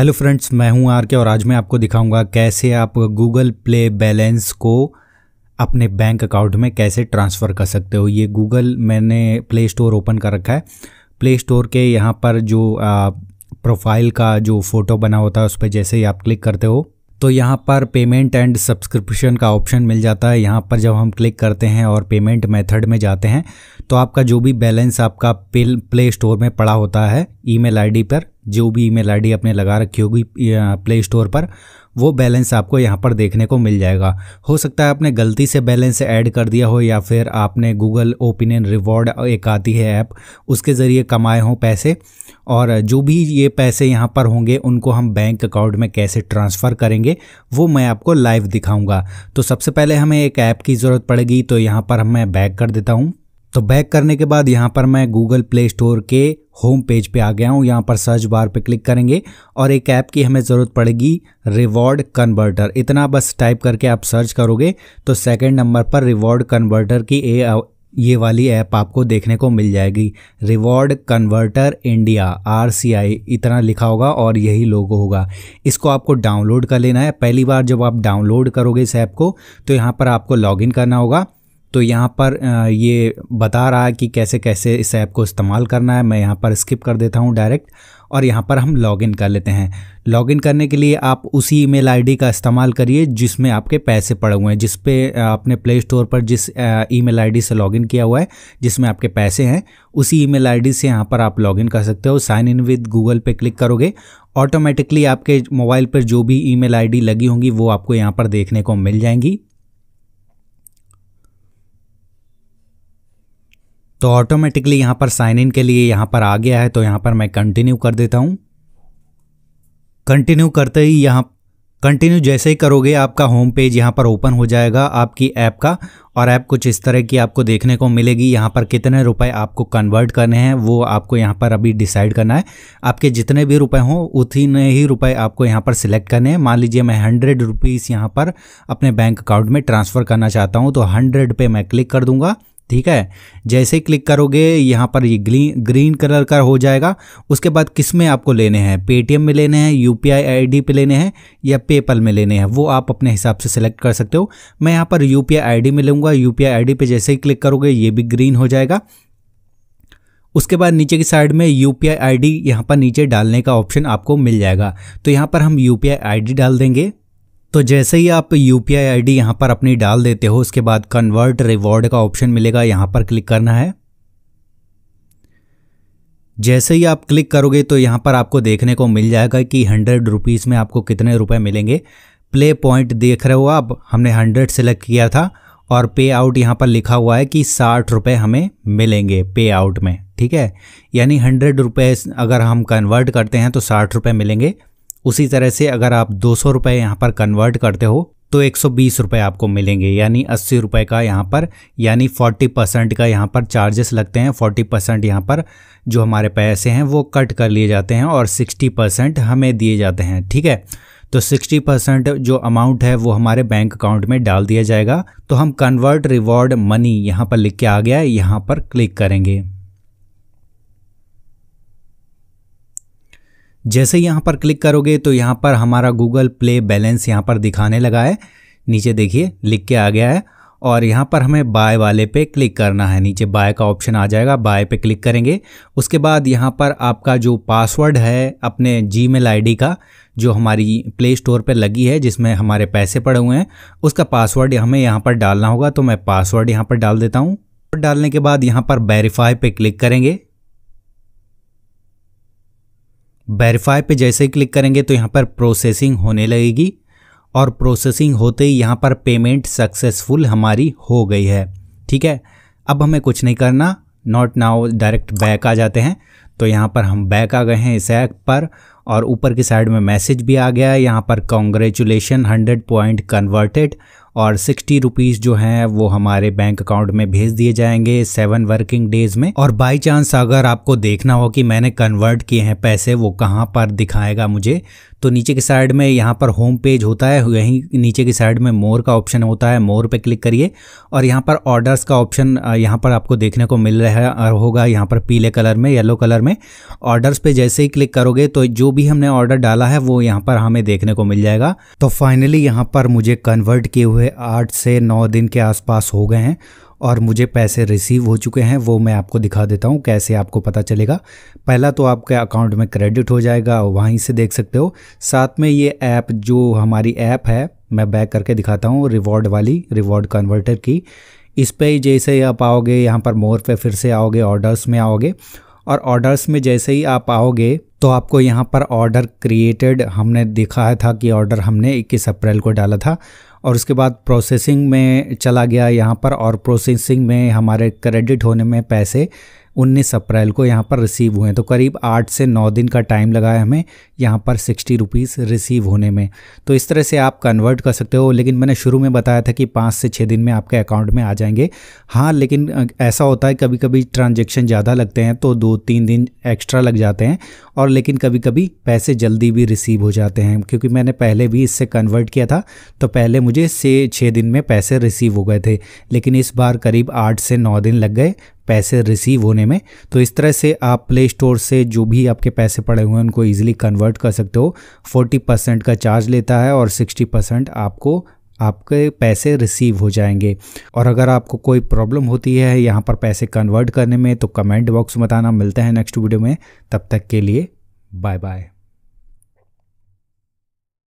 hello friends मैं हूं are के और आज मैं आपको दिखाऊंगा कैसे आप गूगल प्ले बैलेंस को अपने बैंक अकाउंट में कैसे ट्रांसफ़र कर सकते हो ये गूगल मैंने प्ले स्टोर ओपन कर रखा है प्ले स्टोर के यहाँ पर जो प्रोफाइल का जो फ़ोटो बना होता है उस पर जैसे ही आप क्लिक करते हो तो यहाँ पर पेमेंट एंड सब्सक्रिप्शन का ऑप्शन मिल जाता है यहाँ पर जब हम क्लिक करते हैं और पेमेंट मेथड में जाते हैं तो आपका जो भी बैलेंस आपका प्ले स्टोर में पड़ा होता है ईमेल आईडी पर जो भी ईमेल आईडी आपने लगा रखी होगी प्ले स्टोर पर वो बैलेंस आपको यहाँ पर देखने को मिल जाएगा हो सकता है आपने गलती से बैलेंस ऐड कर दिया हो या फिर आपने गूगल ओपिनियन रिवॉर्ड एक आती है ऐप उसके ज़रिए कमाए हों पैसे और जो भी ये पैसे यहाँ पर होंगे उनको हम बैंक अकाउंट में कैसे ट्रांसफ़र करेंगे वो मैं आपको लाइव दिखाऊंगा तो सबसे पहले हमें एक ऐप की ज़रूरत पड़ेगी तो यहाँ पर मैं बैक कर देता हूँ तो बैक करने के बाद यहाँ पर मैं गूगल प्ले स्टोर के होम पेज पे आ गया हूँ यहाँ पर सर्च बार पे क्लिक करेंगे और एक ऐप की हमें ज़रूरत पड़ेगी रिवॉर्ड कन्वर्टर इतना बस टाइप करके आप सर्च करोगे तो सेकंड नंबर पर रिवॉर्ड कन्वर्टर की ए ये वाली ऐप आपको देखने को मिल जाएगी रिवॉर्ड कन्वर्टर इंडिया आर इतना लिखा होगा और यही लोगो होगा इसको आपको डाउनलोड कर लेना है पहली बार जब आप डाउनलोड करोगे इस ऐप को तो यहाँ पर आपको लॉगिन करना होगा तो यहाँ पर ये बता रहा है कि कैसे कैसे इस ऐप को इस्तेमाल करना है मैं यहाँ पर स्किप कर देता हूँ डायरेक्ट और यहाँ पर हम लॉगिन कर लेते हैं लॉगिन करने के लिए आप उसी ईमेल आईडी का इस्तेमाल करिए जिसमें आपके पैसे पड़े हुए हैं जिस पे आपने प्ले स्टोर पर जिस ईमेल आईडी से लॉगिन किया हुआ है जिसमें आपके पैसे हैं उसी ईमेल आईडी से यहाँ पर आप लॉगिन कर सकते हो साइन इन विद गूगल पे क्लिक करोगे ऑटोमेटिकली आपके मोबाइल पर जो भी ईमेल आईडी लगी होंगी वो आपको यहाँ पर देखने को मिल जाएंगी तो ऑटोमेटिकली यहाँ पर साइन इन के लिए यहाँ पर आ गया है तो यहाँ पर मैं कंटिन्यू कर देता हूँ कंटिन्यू करते ही यहाँ कंटिन्यू जैसे ही करोगे आपका होम पेज यहाँ पर ओपन हो जाएगा आपकी ऐप का और ऐप कुछ इस तरह की आपको देखने को मिलेगी यहाँ पर कितने रुपए आपको कन्वर्ट करने हैं वो आपको यहाँ पर अभी डिसाइड करना है आपके जितने भी रुपए हों उतने ही रुपए आपको यहाँ पर सिलेक्ट करने हैं मान लीजिए मैं हंड्रेड रुपीज़ यहाँ पर अपने बैंक अकाउंट में ट्रांसफ़र करना चाहता हूँ तो हंड्रेड पर मैं क्लिक कर दूँगा ठीक है जैसे ही क्लिक करोगे यहाँ पर ये ग्रीन ग्रीन कलर का हो जाएगा उसके बाद किस में आपको लेने हैं पेटीएम में लेने हैं यू पी आई पे लेने हैं या पेपल में लेने हैं वो आप अपने हिसाब से सिलेक्ट कर सकते हो मैं यहाँ पर यू पी में लूँगा यू पी पे जैसे ही क्लिक करोगे ये भी ग्रीन हो जाएगा उसके बाद नीचे की साइड में यू पी आई यहाँ पर नीचे डालने का ऑप्शन आपको मिल जाएगा तो यहाँ पर हम यू पी आई डाल देंगे तो जैसे ही आप U P I I D यहाँ पर अपनी डाल देते हो उसके बाद कन्वर्ट रिवॉर्ड का ऑप्शन मिलेगा यहाँ पर क्लिक करना है जैसे ही आप क्लिक करोगे तो यहाँ पर आपको देखने को मिल जाएगा कि हंड्रेड रुपीज़ में आपको कितने रुपए मिलेंगे प्ले पॉइंट देख रहे हो आप हमने हंड्रेड सेलेक्ट किया था और पे आउट यहाँ पर लिखा हुआ है कि साठ रुपये हमें मिलेंगे पे आउट में ठीक है यानी हंड्रेड रुपये अगर हम कन्वर्ट करते हैं तो साठ रुपये मिलेंगे उसी तरह से अगर आप दो सौ रुपये यहाँ पर कन्वर्ट करते हो तो एक सौ बीस रुपये आपको मिलेंगे यानी अस्सी रुपये का यहाँ पर यानी फोर्टी परसेंट का यहाँ पर चार्जेस लगते हैं फोर्टी परसेंट यहाँ पर जो हमारे पैसे हैं वो कट कर लिए जाते हैं और सिक्सटी परसेंट हमें दिए जाते हैं ठीक है तो सिक्सटी परसेंट जो अमाउंट है वो हमारे बैंक अकाउंट में डाल दिया जाएगा तो हम कन्वर्ट रिवॉर्ड मनी यहाँ पर लिख के आ गया है यहाँ पर क्लिक करेंगे जैसे ही यहाँ पर क्लिक करोगे तो यहाँ पर हमारा गूगल प्ले बैलेंस यहाँ पर दिखाने लगा है नीचे देखिए लिख के आ गया है और यहाँ पर हमें बाय वाले पे क्लिक करना है नीचे बाय का ऑप्शन आ जाएगा बाय पे क्लिक करेंगे उसके बाद यहाँ पर आपका जो पासवर्ड है अपने जी मेल का जो हमारी प्ले स्टोर पर लगी है जिसमें हमारे पैसे पड़े हुए हैं उसका पासवर्ड हमें यहाँ पर डालना होगा तो मैं पासवर्ड यहाँ पर डाल देता हूँ डालने के बाद यहाँ पर वेरीफाई पे क्लिक करेंगे वेरीफाई पे जैसे ही क्लिक करेंगे तो यहाँ पर प्रोसेसिंग होने लगेगी और प्रोसेसिंग होते ही यहाँ पर पेमेंट सक्सेसफुल हमारी हो गई है ठीक है अब हमें कुछ नहीं करना नॉट नाउ डायरेक्ट बैक आ जाते हैं तो यहाँ पर हम बैक आ गए हैं इस ऐप पर और ऊपर की साइड में मैसेज भी आ गया है यहाँ पर कॉन्ग्रेचुलेशन हंड्रेड पॉइंट कन्वर्टेड और सिक्सटी रुपीज़ जो हैं वो हमारे बैंक अकाउंट में भेज दिए जाएंगे सेवन वर्किंग डेज में और बाई चांस अगर आपको देखना हो कि मैंने कन्वर्ट किए हैं पैसे वो कहाँ पर दिखाएगा मुझे तो नीचे की साइड में यहाँ पर होम पेज होता है यहीं नीचे की साइड में मोर का ऑप्शन होता है मोर पे क्लिक करिए और यहाँ पर ऑर्डर्स का ऑप्शन यहाँ पर आपको देखने को मिल रहा होगा यहाँ पर पीले कलर में येलो कलर में ऑर्डर्स पे जैसे ही क्लिक करोगे तो जो भी हमने ऑर्डर डाला है वो यहाँ पर हमें देखने को मिल जाएगा तो फाइनली यहाँ पर मुझे कन्वर्ट किए हुए आठ से नौ दिन के आसपास हो गए हैं और मुझे पैसे रिसीव हो चुके हैं वो मैं आपको दिखा देता हूँ कैसे आपको पता चलेगा पहला तो आपके अकाउंट में क्रेडिट हो जाएगा वहीं से देख सकते हो साथ में ये ऐप जो हमारी ऐप है मैं बैक करके दिखाता हूँ रिवॉर्ड वाली रिवॉर्ड कन्वर्टर की इस पर जैसे ही आप आओगे यहाँ पर मोर पे फिर से आओगे ऑर्डर्स में आओगे और ऑर्डर्स में जैसे ही आप आओगे तो आपको यहाँ पर ऑर्डर क्रिएटेड हमने दिखाया था कि ऑर्डर हमने 21 अप्रैल को डाला था और उसके बाद प्रोसेसिंग में चला गया यहाँ पर और प्रोसेसिंग में हमारे क्रेडिट होने में पैसे 19 अप्रैल को यहाँ पर रिसीव हुए हैं तो करीब आठ से नौ दिन का टाइम लगा है हमें यहाँ पर सिक्सटी रुपीज़ रिसीव होने में तो इस तरह से आप कन्वर्ट कर सकते हो लेकिन मैंने शुरू में बताया था कि पाँच से छः दिन में आपके अकाउंट में आ जाएंगे हाँ लेकिन ऐसा होता है कभी कभी ट्रांजेक्शन ज़्यादा लगते हैं तो दो तीन दिन एक्स्ट्रा लग जाते हैं और लेकिन कभी कभी पैसे जल्दी भी रिसीव हो जाते हैं क्योंकि मैंने पहले भी इससे कन्वर्ट किया था तो पहले मुझे से छः दिन में पैसे रिसीव हो गए थे लेकिन इस बार करीब आठ से नौ दिन लग गए पैसे रिसीव होने में तो इस तरह से आप प्ले स्टोर से जो भी आपके पैसे पड़े हुए हैं उनको ईजिली कन्वर्ट कर सकते हो 40 परसेंट का चार्ज लेता है और 60 परसेंट आपको आपके पैसे रिसीव हो जाएंगे और अगर आपको कोई प्रॉब्लम होती है यहाँ पर पैसे कन्वर्ट करने में तो कमेंट बॉक्स बताना मिलता है नेक्स्ट वीडियो में तब तक के लिए बाय बाय